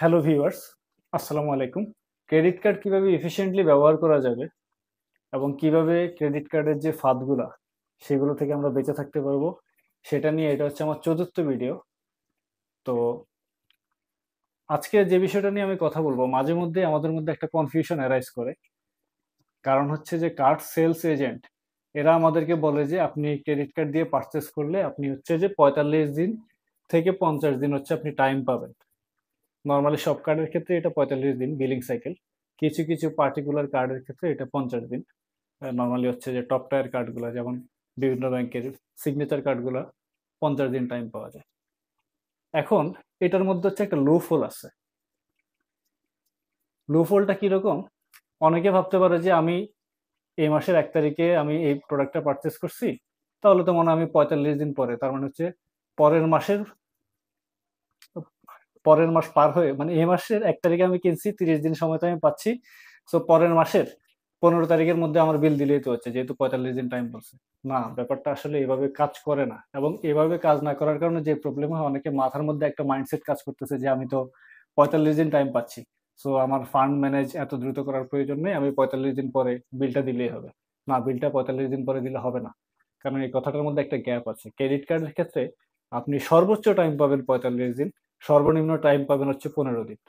hello viewers আসসালামু আলাইকুম credit card কিভাবে এফিসিয়েন্টলি ব্যবহার করা যাবে এবং কিভাবে ক্রেডিট কার্ডের যে ফাঁদগুলো সেগুলো থেকে আমরা বেঁচে থাকতে পারবো সেটা নিয়ে এটা হচ্ছে আমার চতুর্থ ভিডিও তো আজকে যে বিষয়টা নিয়ে আমি কথা বলবো মাঝে মধ্যে আমাদের মধ্যে একটা কনফিউশন অ্যারাইজ করে কারণ হচ্ছে যে কার্ড সেলস এজেন্ট এরা আমাদেরকে বলে যে আপনি ক্রেডিট কার্ড দিয়ে পারচেস করলে আপনি হচ্ছে যে পঁয়তাল্লিশ দিন থেকে পঞ্চাশ দিন হচ্ছে আপনি টাইম পাবেন নর্মালি সব কার্ডের ক্ষেত্রে এটা পঁয়তাল্লিশ দিন বিলিং সাইকেল কিছু কিছু পার্টিকুলার কার্ডের ক্ষেত্রে এটা পঞ্চাশ দিন নর্মালি হচ্ছে যে টপ টায়ার কার্ডগুলো যেমন বিভিন্ন ব্যাংকের সিগনেচার কার্ডগুলো পঞ্চাশ দিন টাইম পাওয়া যায় এখন এটার মধ্যে হচ্ছে একটা লো ফোল আছে লো ফোলটা কীরকম অনেকে ভাবতে পারে যে আমি এই মাসের এক তারিখে আমি এই প্রোডাক্টটা পারচেস করছি তাহলে তো মনে হয় আমি পঁয়তাল্লিশ দিন পরে তার মানে হচ্ছে পরের মাসের পরের মাস পার হয়ে মানে এই মাসের এক তারিখে আমি কিনছি তিরিশ দিন সময় তো আমি পাচ্ছি সো পরের মাসের পনেরো তারিখের মধ্যে আমার বিল দিলেই তো হচ্ছে যেহেতু পঁয়তাল্লিশ দিন টাইম বলছে না ব্যাপারটা আসলে এভাবে কাজ করে না এবং এভাবে কাজ না করার কারণে যে প্রবলেম হয় অনেকে মাথার মধ্যে একটা মাইন্ডসেট কাজ করতেছে যে আমি তো পঁয়তাল্লিশ দিন টাইম পাচ্ছি সো আমার ফান্ড ম্যানেজ এত দ্রুত করার প্রয়োজন নেই আমি পঁয়তাল্লিশ দিন পরে বিলটা দিলেই হবে না বিলটা পঁয়তাল্লিশ দিন পরে দিলে হবে না কারণ এই কথাটার মধ্যে একটা গ্যাপ আছে ক্রেডিট কার্ডের ক্ষেত্রে আপনি সর্বোচ্চ টাইম পাবেন পঁয়তাল্লিশ দিন সর্বনিম্ন টাইম পাবেন হচ্ছে পনেরো দিন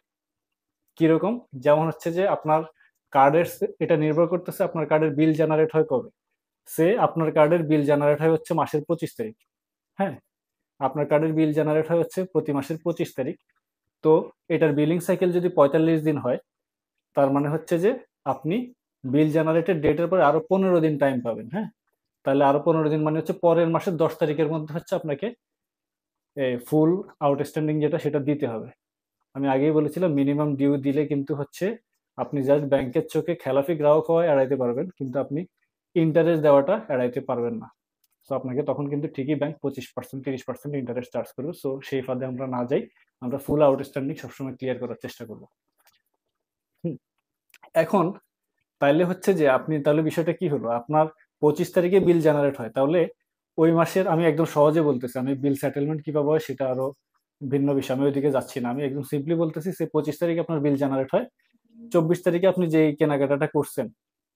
কিরকম যেমন হচ্ছে যে আপনার কার্ডের এটা নির্ভর করতেছে আপনার কার্ডের বিল জেনারেট হয় কবে সে আপনার কার্ডের বিল জেনারেট হয় হচ্ছে মাসের পঁচিশ তারিখ হ্যাঁ আপনার কার্ডের বিল জেনারেট হয় হচ্ছে প্রতি মাসের পঁচিশ তারিখ তো এটার বিলিং সাইকেল যদি পঁয়তাল্লিশ দিন হয় তার মানে হচ্ছে যে আপনি বিল জেনারেটের ডেটের পরে আরো পনেরো দিন টাইম পাবেন হ্যাঁ তাহলে আরো পনেরো দিন মানে হচ্ছে পরের মাসের দশ তারিখের মধ্যে হচ্ছে আপনাকে ফুল আউটস্ট্যান্ডিং যেটা সেটা দিতে হবে আমি আগেই বলেছিলাম মিনিমাম ডিউ দিলে কিন্তু হচ্ছে আপনি জাস্ট ব্যাংকের চোখে খেলাফি গ্রাহক হওয়ায় এড়াইতে পারবেন কিন্তু আপনি ইন্টারেস্ট দেওয়াটা এড়াইতে পারবেন না সো আপনাকে তখন কিন্তু ঠিকই ব্যাংক পঁচিশ পার্সেন্ট তিরিশ পার্সেন্ট ইন্টারেস্ট চার্জ করবে সো সেই ফাঁদে আমরা না যাই আমরা ফুল আউটস্ট্যান্ডিং সবসময় ক্লিয়ার করার চেষ্টা করবো এখন তাইলে হচ্ছে যে আপনি তাহলে বিষয়টা কি হলো আপনার পঁচিশ তারিখে বিল জেনারেট হয় তাহলে ওই মাসের আমি একদম সহজে বলতেছি আমি বিল সেটেলমেন্ট কিভাবে হয় সেটা আরো ভিন্ন বিষয় আমি ওইদিকে যাচ্ছি না আমি একদম সিম্পলি বলতেছি সে পঁচিশ তারিখে আপনার বিল জেনারেট হয় চব্বিশ তারিখে আপনি যে কেনাকাটাটা করছেন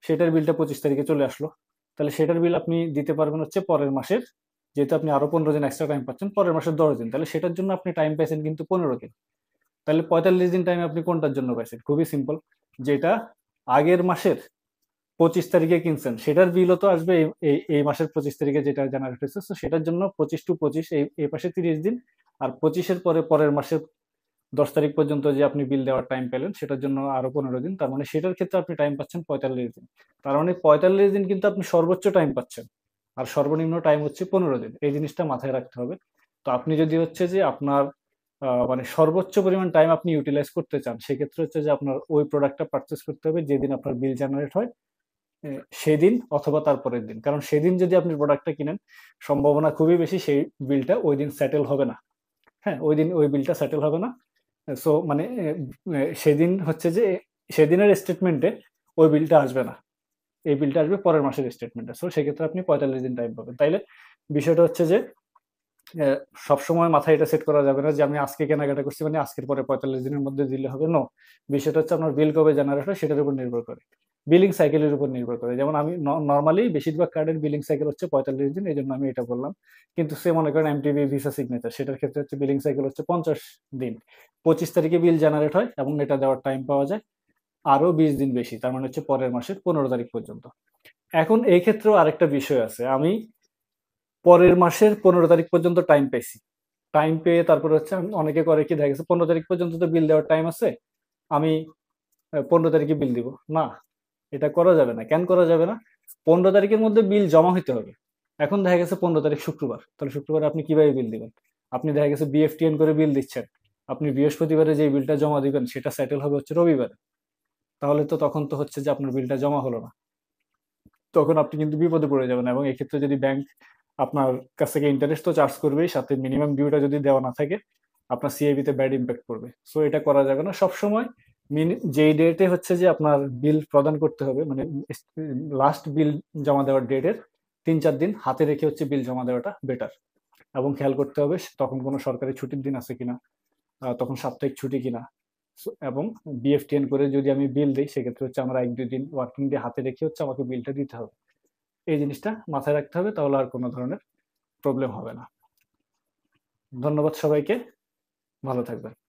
সেটার বিলটা পঁচিশ তারিখে চলে আসলো তাহলে সেটার বিল আপনি দিতে পারবেন হচ্ছে পরের মাসের যেহেতু আপনি আরো পনেরো দিন এক্সট্রা টাইম পাচ্ছেন পরের মাসের দশ দিন তাহলে সেটার জন্য আপনি টাইম পাইছেন কিন্তু পনেরো দিন তাহলে পঁয়তাল্লিশ দিন টাইম আপনি কোনটার জন্য পাইছেন খুবই সিম্পল যেটা আগের মাসের পঁচিশ তারিখে কিনছেন সেটার বিলও তো আসবে এই মাসের পঁচিশ তারিখে যেটা জেনারেট হয়েছে তো সেটার জন্য পঁচিশ টু পঁচিশ এই পাশে তিরিশ দিন আর পঁচিশের পরে পরের মাসের দশ তারিখ পর্যন্ত যে আপনি বিল দেওয়ার টাইম পেলেন সেটার জন্য আরো পনেরো দিন তার মানে সেটার ক্ষেত্রে আপনি টাইম পাচ্ছেন পঁয়তাল্লিশ দিন তার মানে পঁয়তাল্লিশ দিন কিন্তু আপনি সর্বোচ্চ টাইম পাচ্ছেন আর সর্বনিম্ন টাইম হচ্ছে পনেরো দিন এই জিনিসটা মাথায় রাখতে হবে তো আপনি যদি হচ্ছে যে আপনার মানে সর্বোচ্চ পরিমাণ টাইম আপনি ইউটিলাইজ করতে চান সেক্ষেত্রে হচ্ছে যে আপনার ওই প্রোডাক্টটা পারচেস করতে হবে যেদিন আপনার বিল জেনারেট হয় সেদিন অথবা তারপরের দিন কারণ সেদিন যদি আপনি প্রোডাক্টটা কিনেন সম্ভাবনা খুবই বেশি সেই বিলটা ওই দিন সেটেল হবে না হ্যাঁ ওই দিন ওই বিলটা সেটেল হবে না সো মানে সেদিন হচ্ছে যে সেদিনের স্টেটমেন্টে ওই বিলটা আসবে না এই বিলটা আসবে পরের মাসের স্টেটমেন্টে সো সেক্ষেত্রে আপনি পঁয়তাল্লিশ দিন টাইম পাবেন তাইলে বিষয়টা হচ্ছে যে সবসময় মাথায় এটা সেট করা যাবে না যে আমি আজকে কেনাকাটা করছি মানে আজকের পরে পঁয়তাল্লিশ দিনের মধ্যে দিলে হবে নো বিষয়টা হচ্ছে আপনার বিল কবে জেনারেট হয় সেটার উপর নির্ভর করে বিলিং সাইকেলের উপর নির্ভর করে যেমন আমি নর্মালি বেশিরভাগ কার্ডের বিলিং সাইকেল হচ্ছে পঁয়তাল্লিশ দিন এই জন্য আমি এটা বললাম কিন্তু সে মনে করেন এমটিবি ভিসা সিগনেচার সেটার ক্ষেত্রে হচ্ছে বিলিং সাইকেল হচ্ছে পঞ্চাশ দিন পঁচিশ তারিখে বিল জেনারেট হয় এবং এটা দেওয়ার টাইম পাওয়া যায় আরও বিশ দিন বেশি তার মানে হচ্ছে পরের মাসের পনেরো তারিখ পর্যন্ত এখন এই ক্ষেত্রেও আরেকটা বিষয় আছে আমি পরের মাসের পনেরো তারিখ পর্যন্ত টাইম পেয়েছি টাইম পেয়ে তারপরে হচ্ছে আমি অনেকে করে কি দেখা গেছে পনেরো তারিখ পর্যন্ত তো বিল দেওয়ার টাইম আছে আমি পনেরো তারিখে বিল দিব না এটা করা যাবে না কেন করা যাবে না পনেরো তারিখের মধ্যে বিল জমা হইতে হবে এখন দেখা গেছে পনেরো তারিখ শুক্রবার তাহলে শুক্রবার আপনি কিভাবে বিল দিবেন আপনি দেখা গেছে বিএফটিএন করে বিল দিচ্ছেন আপনি বৃহস্পতিবারে যে বিলটা জমা দিবেন সেটা সেটেল হবে হচ্ছে রবিবারে তাহলে তো তখন তো হচ্ছে যে আপনার বিলটা জমা হলো না তখন আপনি কিন্তু বিপদে পড়ে যাবেন এবং এক্ষেত্রে যদি ব্যাংক আপনার কাছ থেকে ইন্টারেস্ট তো চার্জ করবেই সাথে মিনিমাম ডিউটা যদি দেওয়া না থাকে আপনার সিআইবিতে ব্যাড ইম্প্যাক্ট করবে সো এটা করা যাবে না সবসময় যেই ডেটে হচ্ছে যে আপনার বিল প্রদান করতে হবে মানে লাস্ট বিল জমা দেওয়ার ডেটের তিন চার দিন হাতে রেখে হচ্ছে বিল জমা দেওয়াটা বেটার এবং খেয়াল করতে হবে তখন কোনো সরকারি ছুটির দিন আছে কিনা তখন সাপ্তাহিক ছুটি কিনা এবং বিএফটিএন করে যদি আমি বিল দিই সেক্ষেত্রে হচ্ছে আমরা এক দুই দিন ওয়ার্কিং ডে হাতে রেখে হচ্ছে আমাকে বিলটা দিতে হবে এই জিনিসটা মাথায় রাখতে হবে তাহলে আর কোনো ধরনের প্রবলেম হবে না ধন্যবাদ সবাইকে ভালো থাকবেন